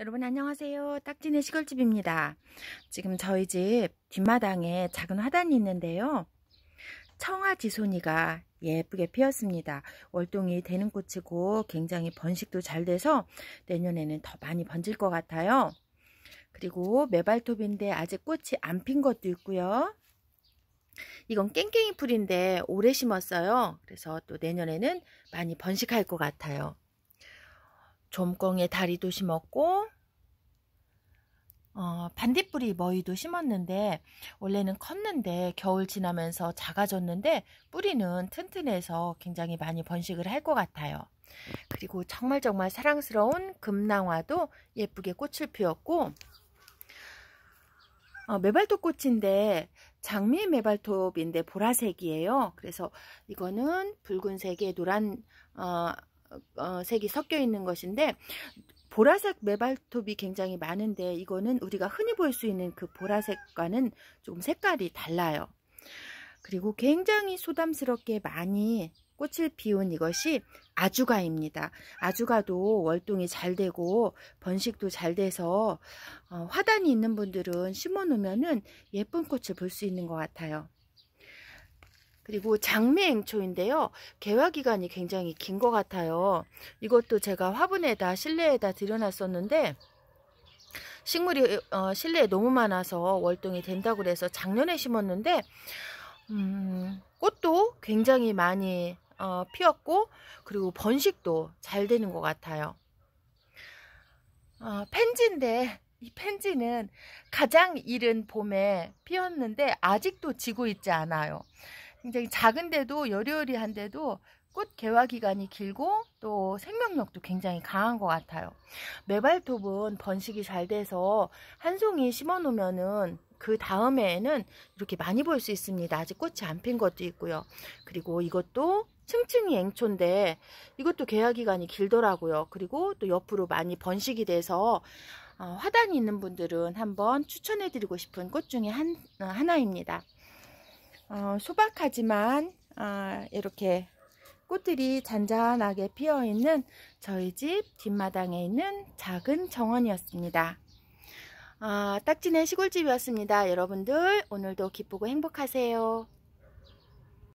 여러분 안녕하세요 딱지네 시골집입니다 지금 저희 집 뒷마당에 작은 화단이 있는데요 청아지손이가 예쁘게 피었습니다 월동이 되는 꽃이고 굉장히 번식도 잘 돼서 내년에는 더 많이 번질 것 같아요 그리고 매발톱인데 아직 꽃이 안 핀 것도 있고요 이건 깽깽이 풀인데 오래 심었어요 그래서 또 내년에는 많이 번식할 것 같아요 좀꽁에 다리도 심었고 어, 반딧불이 머위도 심었는데 원래는 컸는데 겨울 지나면서 작아졌는데 뿌리는 튼튼해서 굉장히 많이 번식을 할 것 같아요. 그리고 정말 정말 사랑스러운 금낭화도 예쁘게 꽃을 피웠고 어, 메발톱 꽃인데 장미 메발톱인데 보라색이에요. 그래서 이거는 붉은색에 노란 어, 어, 어, 색이 섞여 있는 것인데 보라색 메발톱이 굉장히 많은데 이거는 우리가 흔히 볼 수 있는 그 보라색과는 조금 색깔이 달라요. 그리고 굉장히 소담스럽게 많이 꽃을 피운 이것이 아주가입니다. 아주가도 월동이 잘 되고 번식도 잘 돼서 어, 화단이 있는 분들은 심어놓으면 예쁜 꽃을 볼 수 있는 것 같아요. 그리고 장미앵초인데요. 개화기간이 굉장히 긴 것 같아요. 이것도 제가 화분에다 실내에다 들여놨었는데 식물이 어, 실내에 너무 많아서 월동이 된다고 그래서 작년에 심었는데 음, 꽃도 굉장히 많이 어, 피었고 그리고 번식도 잘 되는 것 같아요. 어, 펜지인데 이 펜지는 가장 이른 봄에 피었는데 아직도 지고 있지 않아요. 굉장히 작은데도 여리여리한데도 꽃 개화 기간이 길고 또 생명력도 굉장히 강한 것 같아요. 매발톱은 번식이 잘 돼서 한 송이 심어 놓으면은 그 다음에는 이렇게 많이 볼 수 있습니다. 아직 꽃이 안 핀 것도 있고요. 그리고 이것도 층층이 앵초인데 이것도 개화 기간이 길더라고요. 그리고 또 옆으로 많이 번식이 돼서 어, 화단이 있는 분들은 한번 추천해드리고 싶은 꽃 중에 한, 어, 하나입니다. 어, 소박하지만 어, 이렇게 꽃들이 잔잔하게 피어있는 저희 집 뒷마당에 있는 작은 정원이었습니다. 아, 딱지네 시골집이었습니다. 여러분들 오늘도 기쁘고 행복하세요.